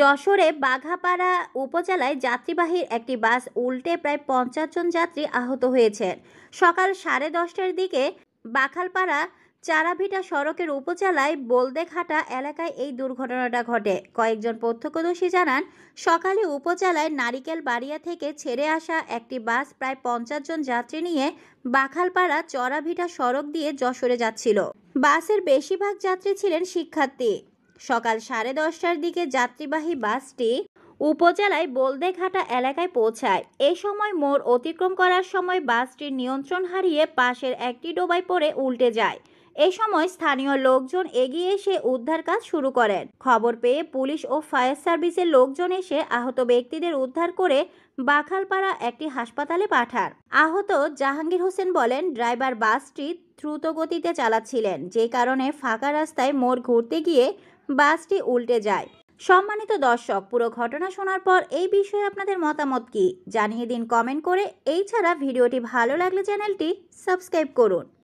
যশোরে বাঘাপাড়া উপজেলায় যাত্রীবাহীর একটি বাস উল্টে প্রায় পঞ্চাশ জন যাত্রী আহত হয়েছে সকাল সাড়ে দশটার দিকে বাখালপাড়া চারাভিটা সড়কের উপজেলায় বলদেঘাটা এলাকায় এই দুর্ঘটনাটা ঘটে কয়েকজন প্রত্যক্ষদর্শী জানান সকালে উপজেলায় নারিকেল বাড়িয়া থেকে ছেড়ে আসা একটি বাস প্রায় পঞ্চাশ জন যাত্রী নিয়ে বাখালপাড়া চরাভিটা সড়ক দিয়ে যশোরে যাচ্ছিল বাসের বেশিরভাগ যাত্রী ছিলেন শিক্ষার্থী সকাল সাড়ে দশটার দিকে যাত্রীবাহী বাসটি উপজেলায় বলদেঘাটা এলাকায় পৌঁছায় এ সময় মোড় অতিক্রম করার সময় বাসটির নিয়ন্ত্রণ হারিয়ে পাশের একটি ডোবায় পড়ে উল্টে যায় এ সময় স্থানীয় লোকজন এগিয়ে এসে উদ্ধার কাজ শুরু করেন খবর পেয়ে পুলিশ ও ফায়ার সার্ভিসের লোকজন এসে আহত ব্যক্তিদের উদ্ধার করে বাখালপাড়া একটি হাসপাতালে পাঠান আহত জাহাঙ্গীর হোসেন বলেন ড্রাইভার বাসটি দ্রুত গতিতে চালাচ্ছিলেন যে কারণে ফাঁকা রাস্তায় মোড় ঘুরতে গিয়ে বাসটি উল্টে যায় সম্মানিত দর্শক পুরো ঘটনা শোনার পর এই বিষয়ে আপনাদের মতামত কি জানিয়ে দিন কমেন্ট করে এই ছাড়া ভিডিওটি ভালো লাগলে চ্যানেলটি সাবস্ক্রাইব করুন